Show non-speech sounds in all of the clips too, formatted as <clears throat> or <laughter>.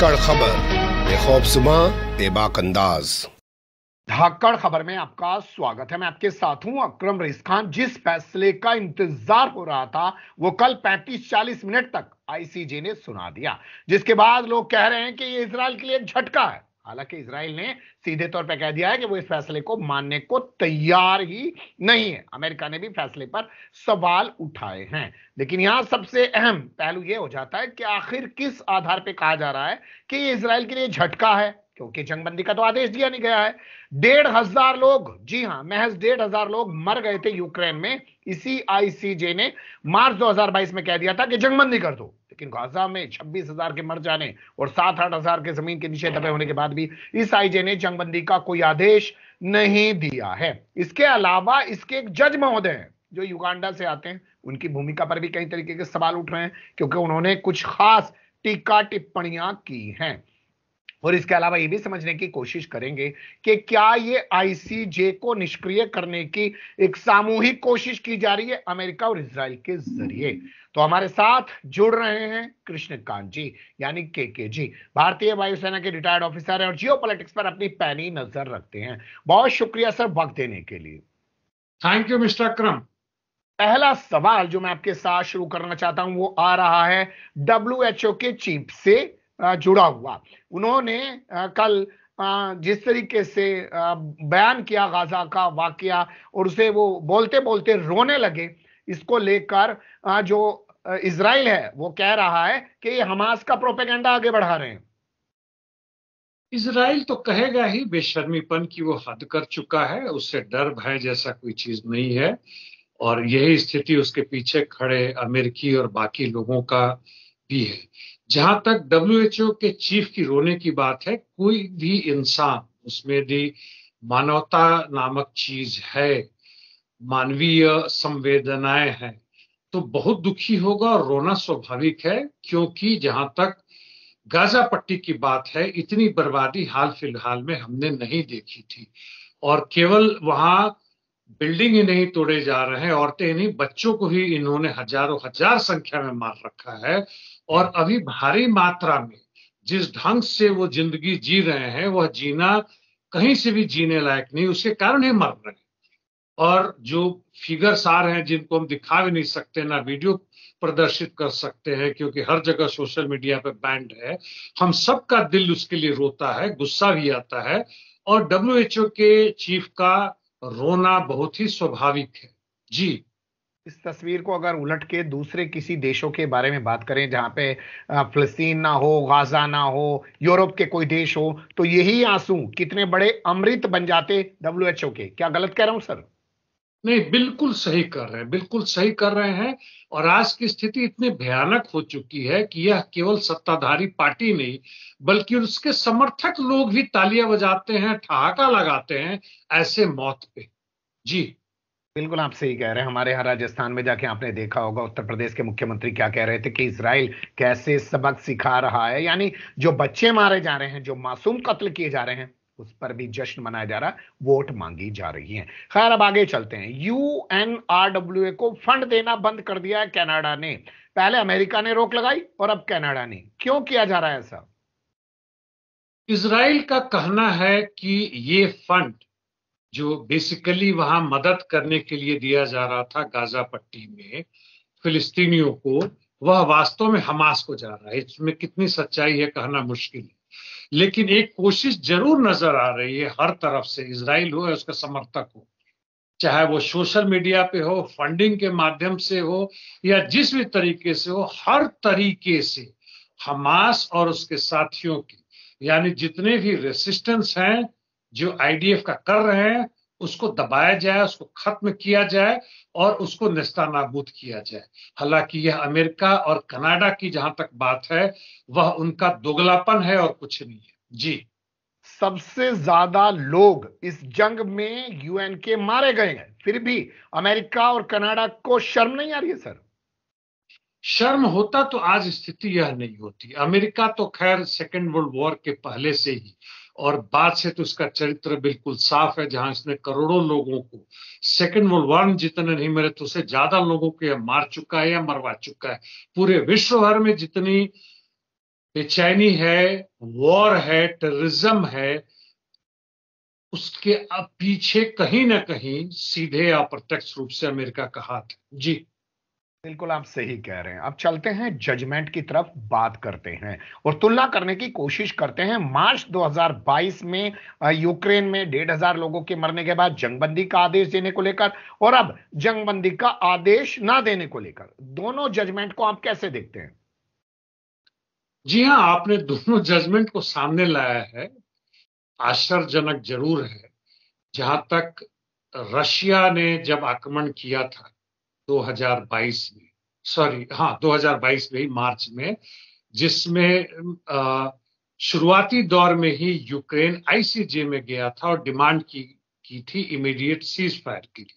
धाकड़ खबर बेखौबसुमा बेबाक अंदाज धाकड़ खबर में आपका स्वागत है मैं आपके साथ हूं अक्रम रईस खान जिस फैसले का इंतजार हो रहा था वो कल 35-40 मिनट तक आईसीजे ने सुना दिया जिसके बाद लोग कह रहे हैं कि ये इसराइल के लिए झटका है हालांकि इसराइल ने सीधे तौर पर कह दिया है कि वो इस फैसले को मानने को तैयार ही नहीं है अमेरिका ने भी फैसले पर सवाल उठाए हैं लेकिन यहां सबसे अहम पहलू यह हो जाता है कि आखिर किस आधार पर कहा जा रहा है कि ये इसराइल के लिए झटका है क्योंकि जंगबंदी का तो आदेश दिया नहीं गया है डेढ़ हजार लोग जी हां महज डेढ़ हजार लोग मर गए थे यूक्रेन में इसी आईसीजे ने मार्च 2022 में कह दिया था कि जंगबंदी कर दो लेकिन गाजा में छब्बीस हजार के मर जाने और सात आठ हजार के जमीन के नीचे दबे होने के बाद भी इस आईजे ने जंगबंदी का कोई आदेश नहीं दिया है इसके अलावा इसके एक जज महोदय जो युगांडा से आते हैं उनकी भूमिका पर भी कई तरीके के सवाल उठ रहे हैं क्योंकि उन्होंने कुछ खास टीका टिप्पणियां की हैं और इसके अलावा ये भी समझने की कोशिश करेंगे कि क्या ये आईसीजे को निष्क्रिय करने की एक सामूहिक कोशिश की जा रही है अमेरिका और इसराइल के जरिए तो हमारे साथ जुड़ रहे हैं कृष्णकांत जी यानी के के जी भारतीय वायुसेना के रिटायर्ड ऑफिसर हैं और जियो पर अपनी पैनी नजर रखते हैं बहुत शुक्रिया सर वक्त देने के लिए थैंक यू मिस्टर अक्रम पहला सवाल जो मैं आपके साथ शुरू करना चाहता हूं वो आ रहा है डब्ल्यू के चीफ से जुड़ा हुआ उन्होंने कल जिस तरीके से बयान किया गाजा का वाकया और उसे वो बोलते बोलते रोने लगे इसको लेकर जो इसराइल है वो कह रहा है कि ये हमास का प्रोपेगेंडा आगे बढ़ा रहे हैं इसराइल तो कहेगा ही बेशर्मीपन की वो हद कर चुका है उससे डर भय जैसा कोई चीज नहीं है और यही स्थिति उसके पीछे खड़े अमेरिकी और बाकी लोगों का भी है जहां तक डब्ल्यूएचओ के चीफ की रोने की बात है कोई भी इंसान उसमें भी मानवता नामक चीज है मानवीय संवेदनाएं हैं तो बहुत दुखी होगा और रोना स्वाभाविक है क्योंकि जहां तक गाजा पट्टी की बात है इतनी बर्बादी हाल फिलहाल में हमने नहीं देखी थी और केवल वहां बिल्डिंग ही नहीं तोड़े जा रहे हैं औरतें नहीं बच्चों को ही इन्होंने हजारों हजार संख्या में मार रखा है और अभी भारी मात्रा में जिस ढंग से वो जिंदगी जी रहे हैं वह जीना कहीं से भी जीने लायक नहीं उसके कारण ही मर रहे हैं और जो फिगर्स आ रहे हैं जिनको हम दिखा भी नहीं सकते ना वीडियो प्रदर्शित कर सकते हैं क्योंकि हर जगह सोशल मीडिया पर बैंड है हम सबका दिल उसके लिए रोता है गुस्सा भी आता है और डब्ल्यू के चीफ का रोना बहुत ही स्वाभाविक है जी इस तस्वीर को अगर उलट के दूसरे किसी देशों के बारे में बात करें जहां पे फलस्तीन ना हो गाजा ना हो यूरोप के कोई देश हो तो यही आंसू कितने बड़े अमृत बन जाते डब्ल्यू एच ओ के क्या गलत कह रहा हूं सर नहीं बिल्कुल सही कर रहे हैं बिल्कुल सही कर रहे हैं और आज की स्थिति इतनी भयानक हो चुकी है कि यह केवल सत्ताधारी पार्टी नहीं बल्कि उसके समर्थक लोग भी तालियां बजाते हैं ठहाका लगाते हैं ऐसे मौत पे जी बिल्कुल आप सही कह रहे हैं हमारे यहाँ राजस्थान में जाके आपने देखा होगा उत्तर प्रदेश के मुख्यमंत्री क्या कह रहे थे कि इसराइल कैसे सबक सिखा रहा है यानी जो बच्चे मारे जा रहे हैं जो मासूम कत्ल किए जा रहे हैं उस पर भी जश्न मनाया जा रहा वोट मांगी जा रही है खैर अब आगे चलते हैं यू को फंड देना बंद कर दिया है कैनाडा ने पहले अमेरिका ने रोक लगाई और अब कैनाडा ने क्यों किया जा रहा है ऐसा इसराइल का कहना है कि ये फंड जो बेसिकली वहां मदद करने के लिए दिया जा रहा था गाजा पट्टी में फिलिस्तीनियों को वह वास्तव में हमास को जा रहा है इसमें कितनी सच्चाई है कहना मुश्किल है लेकिन एक कोशिश जरूर नजर आ रही है हर तरफ से इसराइल हो या उसका समर्थक हो चाहे वो सोशल मीडिया पे हो फंडिंग के माध्यम से हो या जिस भी तरीके से हो हर तरीके से हमास और उसके साथियों की यानी जितने भी रेसिस्टेंस हैं जो आईडीएफ का कर रहे हैं उसको दबाया जाए उसको खत्म किया जाए और उसको निस्ता नाबूद किया जाए हालांकि यह अमेरिका और कनाडा की जहां तक बात है वह उनका दोगलापन है और कुछ नहीं है जी सबसे ज्यादा लोग इस जंग में यूएन के मारे गए हैं फिर भी अमेरिका और कनाडा को शर्म नहीं आ रही है सर शर्म होता तो आज स्थिति यह नहीं होती अमेरिका तो खैर सेकेंड वर्ल्ड वॉर के पहले से ही और बाद से तो इसका चरित्र बिल्कुल साफ है जहां इसने करोड़ों लोगों को सेकेंड वर्ल्ड वॉर जितने नहीं मरे तो उसे ज्यादा लोगों को यह मार चुका है या मरवा चुका है पूरे विश्व भर में जितनी बेचैनी है वॉर है टेररिज्म है उसके पीछे कहीं ना कहीं सीधे या प्रत्यक्ष रूप से अमेरिका का हाथ जी बिल्कुल आप सही कह रहे हैं अब चलते हैं जजमेंट की तरफ बात करते हैं और तुलना करने की कोशिश करते हैं मार्च 2022 में यूक्रेन में डेढ़ हजार लोगों के मरने के बाद जंगबंदी का आदेश देने को लेकर और अब जंगबंदी का आदेश ना देने को लेकर दोनों जजमेंट को आप कैसे देखते हैं जी हाँ आपने दोनों जजमेंट को सामने लाया है आश्चर्यजनक जरूर है जहां तक रशिया ने जब आक्रमण किया था 2022 में सॉरी हाँ 2022 में ही मार्च में जिसमें शुरुआती दौर में ही यूक्रेन आईसीजे में गया था और डिमांड की की थी इमीडिएट सीज फायर के लिए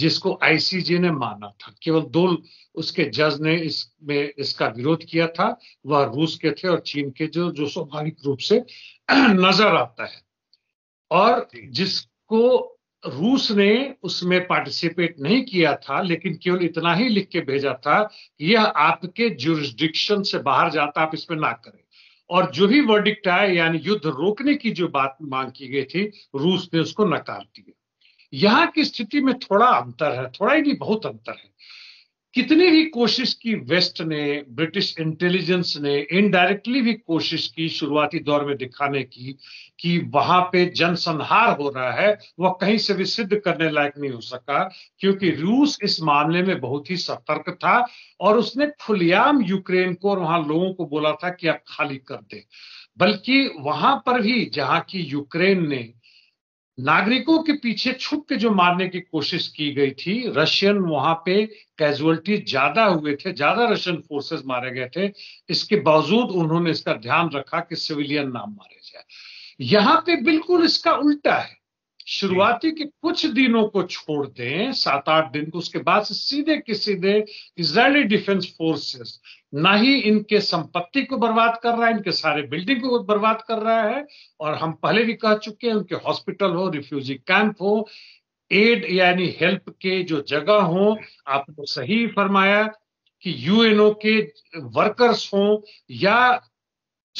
जिसको आईसीजे ने माना था केवल दो उसके जज ने इसमें इसका विरोध किया था वह रूस के थे और चीन के जो जो स्वाभाविक रूप से <clears throat> नजर आता है और जिसको रूस ने उसमें पार्टिसिपेट नहीं किया था लेकिन केवल इतना ही लिख के भेजा था कि यह आपके जुरिस्डिक्शन से बाहर जाता आप इसमें ना करें और जो भी वर्डिक्ट आए यानी युद्ध रोकने की जो बात मांग की गई थी रूस ने उसको नकार दिया यहाँ की स्थिति में थोड़ा अंतर है थोड़ा ही नहीं बहुत अंतर है कितनी ही कोशिश की वेस्ट ने ब्रिटिश इंटेलिजेंस ने इनडायरेक्टली भी कोशिश की शुरुआती दौर में दिखाने की कि वहां पे जनसंहार हो रहा है वह कहीं से भी सिद्ध करने लायक नहीं हो सका क्योंकि रूस इस मामले में बहुत ही सतर्क था और उसने खुलेआम यूक्रेन को और वहां लोगों को बोला था कि आप खाली कर दे बल्कि वहां पर भी जहां की यूक्रेन ने नागरिकों के पीछे छुप के जो मारने की कोशिश की गई थी रशियन वहां पे कैजुअलिटी ज्यादा हुए थे ज्यादा रशियन फोर्सेस मारे गए थे इसके बावजूद उन्होंने इसका ध्यान रखा कि सिविलियन नाम मारे जाए यहां पे बिल्कुल इसका उल्टा है शुरुआती के कुछ दिनों को छोड़ दें सात आठ दिन को उसके बाद से सीधे के सीधे इसराइली डिफेंस फोर्सेस ना ही इनके संपत्ति को बर्बाद कर रहा है इनके सारे बिल्डिंग को बर्बाद कर रहा है और हम पहले भी कह चुके हैं उनके हॉस्पिटल हो रिफ्यूजी कैंप हो एड यानी हेल्प के जो जगह हो आपने तो सही फरमाया कि यूएनओ के वर्कर्स हो या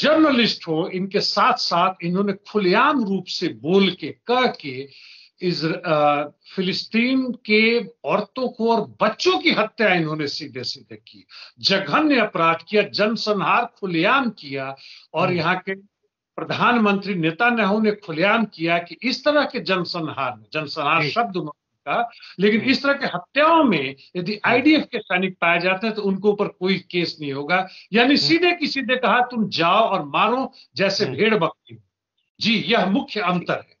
जर्नलिस्ट हो इनके साथ साथ इन्होंने खुलेआम रूप से बोल के कह के फिलिस्तीन के औरतों को और बच्चों की हत्या इन्होंने सीधे सीधे की जघन्य अपराध किया जनसंहार खुलेआम किया और हम्म। यहाँ के प्रधानमंत्री नेता ने खुलेआम किया कि इस तरह के जनसंहार में जनसंहार शब्द का लेकिन इस तरह के हत्याओं में यदि आईडीएफ के सैनिक पाए जाते हैं तो उनके ऊपर कोई केस नहीं होगा यानी सीधे की सीधे कहा तुम जाओ और मारो जैसे भेड़ बकरी जी यह मुख्य अंतर है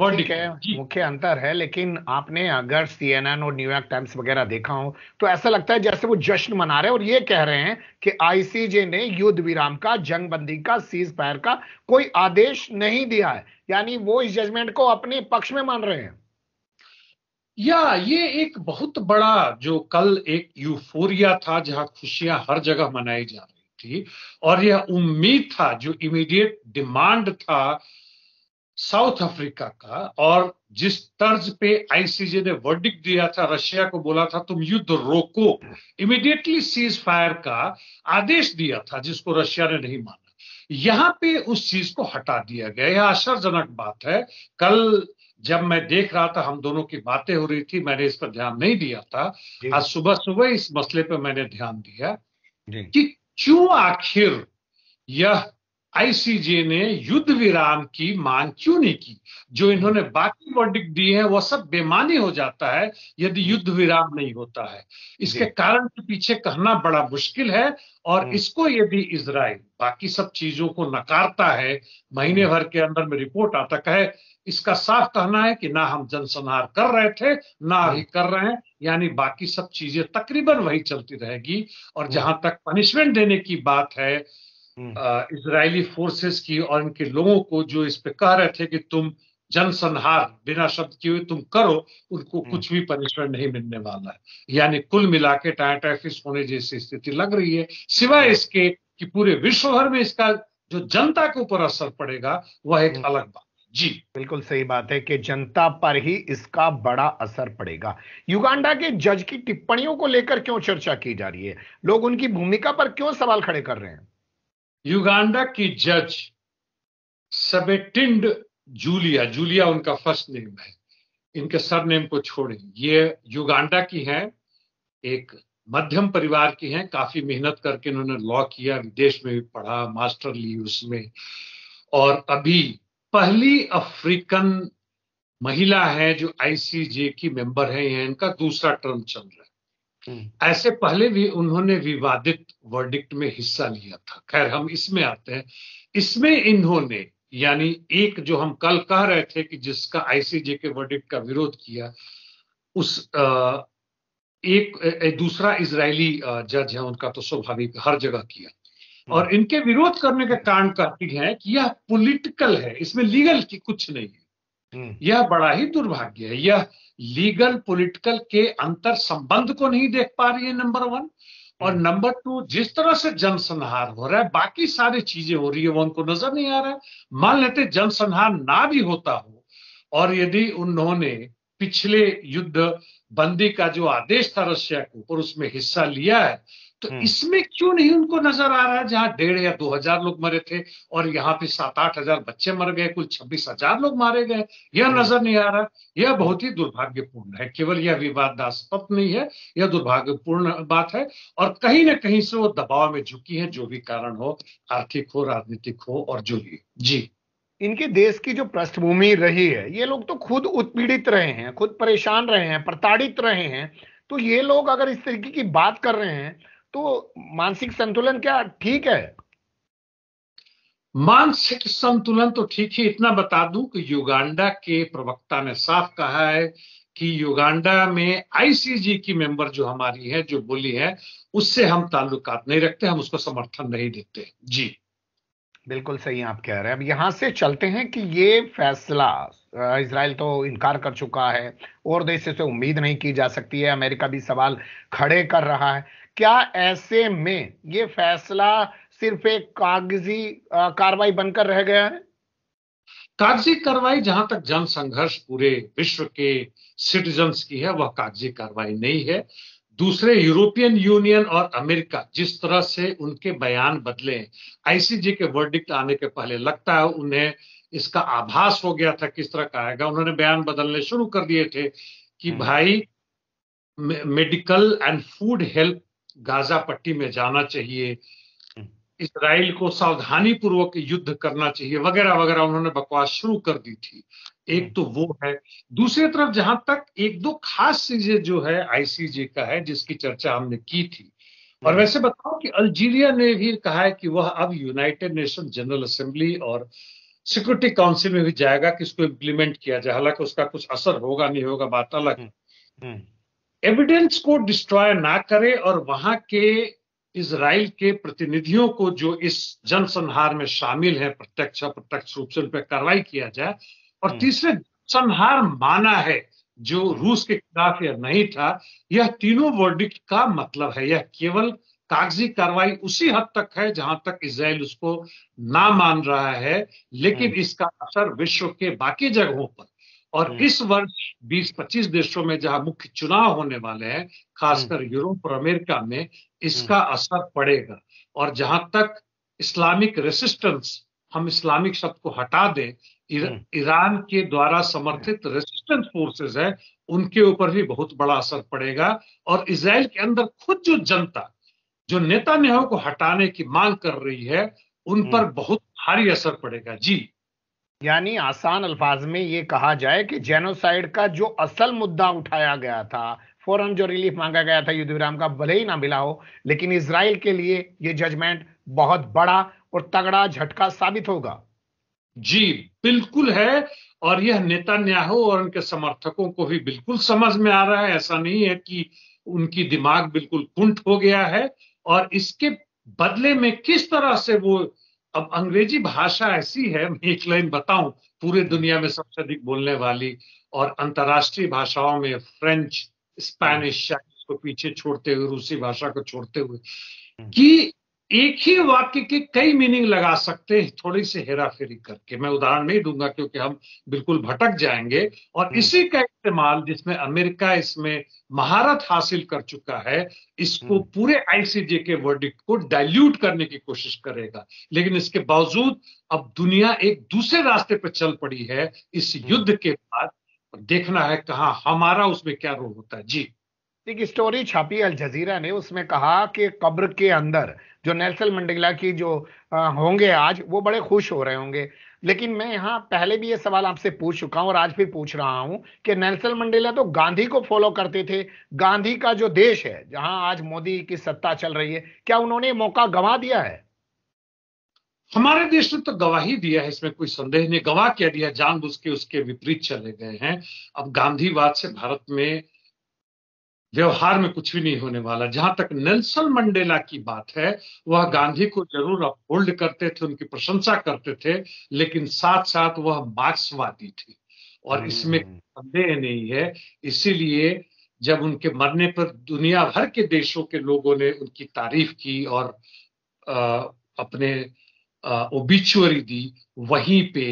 ठीक है मुख्य अंतर है लेकिन आपने अगर सीएनएन और न्यूयॉर्क टाइम्स वगैरह देखा हो तो ऐसा लगता है जैसे वो जश्न मना रहे हैं और ये कह रहे हैं कि आईसीजे ने युद्ध विराम का जंगबंदी का सीज फायर का कोई आदेश नहीं दिया है यानी वो इस जजमेंट को अपने पक्ष में मान रहे हैं या ये एक बहुत बड़ा जो कल एक यूफोरिया था जहां खुशियां हर जगह मनाई जा रही थी और यह उम्मीद था जो इमीडिएट डिमांड था साउथ अफ्रीका का और जिस तर्ज पे आईसीजे ने वर्डिक दिया था रशिया को बोला था तुम युद्ध रोको इमिडिएटली सीज फायर का आदेश दिया था जिसको रशिया ने नहीं माना यहां पे उस चीज को हटा दिया गया यह आश्चर्यजनक बात है कल जब मैं देख रहा था हम दोनों की बातें हो रही थी मैंने इस पर ध्यान नहीं दिया था आज सुबह सुबह इस मसले पर मैंने ध्यान दिया कि क्यों आखिर यह आईसीजे ने युद्ध विराम की मांग क्यों नहीं की जो इन्होंने हम्म। बाकी वर्डिक दी है वह सब बेमानी हो जाता है यदि हम्म। युद्ध विराम नहीं होता है इसके कारण के पीछे कहना बड़ा मुश्किल है और हम्म। इसको यदि इसराइल बाकी सब चीजों को नकारता है महीने भर के अंदर में रिपोर्ट आता है इसका साफ कहना है कि ना हम जनसंहार कर रहे थे ना अभी कर रहे हैं यानी बाकी सब चीजें तकरीबन वही चलती रहेगी और जहां तक पनिशमेंट देने की बात है हम्म। इसराइली फोर्सेस की और इनके लोगों को जो इस पे कह रहे थे कि तुम जनसंहार बिना शब्द किए तुम करो उनको हम्म। कुछ भी पनिशमेंट नहीं मिलने वाला है यानी कुल मिला के टाइटाफिस होने जैसी स्थिति लग रही है सिवाय हम्म। इसके कि पूरे विश्व भर में इसका जो जनता के ऊपर असर पड़ेगा वह एक अलग बात जी बिल्कुल सही बात है कि जनता पर ही इसका बड़ा असर पड़ेगा युगांडा के जज की टिप्पणियों को लेकर क्यों चर्चा की जा रही है लोग उनकी भूमिका पर क्यों सवाल खड़े कर रहे हैं युगांडा की जज सबेटिंड जूलिया जूलिया उनका फर्स्ट नेम है इनके सर नेम को छोड़ें ये युगांडा की हैं एक मध्यम परिवार की हैं काफी मेहनत करके इन्होंने लॉ किया विदेश में भी पढ़ा मास्टर ली उसमें और अभी पहली अफ्रीकन महिला है जो आईसीजे की मेंबर है इनका दूसरा टर्म चल रहा है हम्म। ऐसे पहले भी उन्होंने विवादित वर्डिक्ट में हिस्सा लिया था खैर हम इसमें आते हैं इसमें इन्होंने यानी एक जो हम कल कह रहे थे कि जिसका आईसीजे के वर्डिक्ट का विरोध किया उस आ, एक ए, दूसरा इसराइली जज है उनका तो स्वाभाविक हर जगह किया और हम्म। इनके विरोध करने के कारण कहती है कि यह पॉलिटिकल है इसमें लीगल की कुछ नहीं है हम्म। यह बड़ा ही दुर्भाग्य है यह लीगल पॉलिटिकल के अंतर संबंध को नहीं देख पा रही है नंबर वन और नंबर हम्म। टू जिस तरह से जनसंहार हो रहा है बाकी सारी चीजें हो रही है वो उनको नजर नहीं आ रहा है मान लेते जनसंहार ना भी होता हो और यदि उन्होंने पिछले युद्ध बंदी का जो आदेश था रशिया के ऊपर उसमें हिस्सा लिया है तो हम्म। इसमें क्यों नहीं उनको नजर आ रहा है जहां डेढ़ या दो हजार लोग मरे थे और यहाँ पे सात आठ हजार बच्चे मर गए कुल छब्बीस हजार लोग मारे गए यह हम्म। नजर नहीं आ रहा यह बहुत ही दुर्भाग्यपूर्ण है केवल यह विवादास्पद नहीं है यह दुर्भाग्यपूर्ण बात है और कहीं ना कहीं से वो दबाव में झुकी है जो भी कारण हो आर्थिक हो राजनीतिक हो और जो भी जी इनके देश की जो पृष्ठभूमि रही है ये लोग तो खुद उत्पीड़ित रहे हैं खुद परेशान रहे हैं प्रताड़ित रहे हैं तो ये लोग अगर इस तरीके की बात कर रहे हैं तो मानसिक संतुलन क्या ठीक है मानसिक संतुलन तो ठीक है इतना बता दूं कि युगांडा के प्रवक्ता ने साफ कहा है कि युगांडा में आईसीजी की मेंबर जो हमारी है जो बोली है उससे हम ताल्लुकात नहीं रखते हम उसको समर्थन नहीं देते जी बिल्कुल सही आप कह रहे हैं अब यहां से चलते हैं कि ये फैसला इसराइल तो इनकार कर चुका है और देश से उम्मीद नहीं की जा सकती है अमेरिका भी सवाल खड़े कर रहा है क्या ऐसे में ये फैसला सिर्फ एक कागजी कार्रवाई बनकर रह गया है कागजी कार्रवाई जहां तक जनसंघर्ष पूरे विश्व के सिटीजन्स की है वह कागजी कार्रवाई नहीं है दूसरे यूरोपियन यूनियन और अमेरिका जिस तरह से उनके बयान बदले आईसीजी के वर्डिक्ट आने के पहले लगता है उन्हें इसका आभास हो गया था किस तरह का आएगा उन्होंने बयान बदलने शुरू कर दिए थे कि हम्म। भाई medical and food help Gaza पट्टी में जाना चाहिए हम्म। इसराइल को सावधानी पूर्वक युद्ध करना चाहिए वगैरह वगैरह उन्होंने बकवास शुरू कर दी थी एक हम्म। तो वो है दूसरी तरफ जहां तक एक दो खास चीजें जो है आईसीजे का है जिसकी चर्चा हमने की थी और हम्म। वैसे बताओ कि अल्जीरिया ने भी कहा है कि वह अब यूनाइटेड नेशन जनरल असेंबली और सिक्योरिटी काउंसिल में भी जाएगा कि इसको इम्प्लीमेंट किया जाए हालांकि उसका कुछ असर होगा नहीं होगा बात अलग एविडेंस को डिस्ट्रॉय ना करे और वहां के इसराइल के प्रतिनिधियों को जो इस जनसंहार में शामिल है प्रत्यक्ष अप्रत्यक्ष रूप से उन पर कार्रवाई किया जाए और हम्म। तीसरे संहार माना है जो रूस के खिलाफ यह नहीं था यह तीनों वर्डिक्ट का मतलब है यह केवल कागजी कार्रवाई उसी हद तक है जहां तक इसराइल उसको ना मान रहा है लेकिन हम्म। इसका असर विश्व के बाकी जगहों पर और हम्म। इस वर्ष 20-25 देशों में जहां मुख्य चुनाव होने वाले हैं खासकर हम्म। यूरोप और अमेरिका में इसका हम्म। असर पड़ेगा और जहां तक इस्लामिक रेसिस्टेंस हम इस्लामिक शब्द को हटा दें ईरान के द्वारा समर्थित रेसिस्टेंस फोर्सेस है उनके ऊपर भी बहुत बड़ा असर पड़ेगा और इसराइल के अंदर खुद जो जनता जो नेता नेतान्याहू को हटाने की मांग कर रही है उन पर बहुत भारी असर पड़ेगा जी यानी आसान अल्फाज में ये कहा जाए कि जेनोसाइड का जो असल मुद्दा उठाया गया था फौरन जो रिलीफ मांगा गया था युद्ध विराम का भले ही ना मिला हो लेकिन इसराइल के लिए ये जजमेंट बहुत बड़ा और तगड़ा झटका साबित होगा जी बिल्कुल है और यह नेता और उनके समर्थकों को भी बिल्कुल समझ में आ रहा है ऐसा नहीं है कि उनकी दिमाग बिल्कुल कुंठ हो गया है और इसके बदले में किस तरह से वो अब अंग्रेजी भाषा ऐसी है मैं एक लाइन बताऊं पूरे हम्म। दुनिया में सबसे अधिक बोलने वाली और अंतर्राष्ट्रीय भाषाओं में फ्रेंच हम्म। स्पेनिश को पीछे छोड़ते हुए रूसी भाषा को छोड़ते हुए हम्म। कि एक ही वाक्य के कई मीनिंग लगा सकते हैं थोड़ी सी हेरा फेरी करके मैं उदाहरण नहीं दूंगा क्योंकि हम बिल्कुल भटक जाएंगे और हम्म। इसी का इस्तेमाल जिसमें अमेरिका इसमें महारत हासिल कर चुका है इसको हम्म। पूरे आईसीजे के वर्डिक को डाइल्यूट करने की कोशिश करेगा लेकिन इसके बावजूद अब दुनिया एक दूसरे रास्ते पर चल पड़ी है इस हम्म। युद्ध के बाद देखना है कहा हमारा उसमें क्या रोल होता है जी एक स्टोरी छापी अल जजीरा ने उसमें कहा कि कब्र के अंदर जो नेल्सन मंडेला की जो होंगे आज वो बड़े खुश हो रहे होंगे लेकिन मैं यहाँ पहले भी ये सवाल आपसे पूछ चुका हूँ और आज भी पूछ रहा हूँ कि नेल्सन मंडेला तो गांधी को फॉलो करते थे गांधी का जो देश है जहाँ आज मोदी की सत्ता चल रही है क्या उन्होंने मौका गंवा दिया है हमारे देश ने तो गवाही दिया है इसमें कोई संदेह नहीं गवाह क्या दिया जानबूझ के उसके विपरीत चले गए हैं अब गांधीवाद से भारत में व्यवहार में कुछ भी नहीं होने वाला जहां तक नेल्सन मंडेला की बात है वह गांधी को जरूर अपहोल्ड करते थे उनकी प्रशंसा करते थे लेकिन साथ साथ वह मार्क्सवादी थे और हम्म, इसमें हम्म, हम्म। संदेह नहीं है इसीलिए जब उनके मरने पर दुनिया भर के देशों के लोगों ने उनकी तारीफ की और आ, अपने ओबिचुअरी दी वहीं पे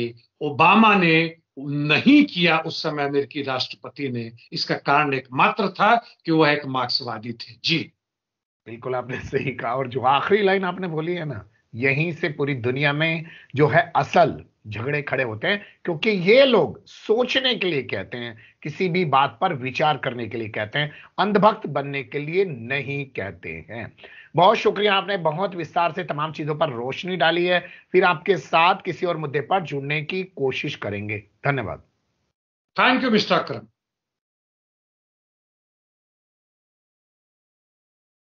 ओबामा ने नहीं किया उस समय अमेरिकी राष्ट्रपति ने इसका कारण एकमात्र था कि वह एक मार्क्सवादी थे जी बिल्कुल आपने सही कहा और जो आखिरी लाइन आपने बोली है ना यहीं से पूरी दुनिया में जो है असल झगड़े खड़े होते हैं क्योंकि ये लोग सोचने के लिए कहते हैं किसी भी बात पर विचार करने के लिए कहते हैं अंधभक्त बनने के लिए नहीं कहते हैं बहुत शुक्रिया आपने बहुत विस्तार से तमाम चीजों पर रोशनी डाली है फिर आपके साथ किसी और मुद्दे पर जुड़ने की कोशिश करेंगे धन्यवाद थैंक यू मिस्टर अक्रम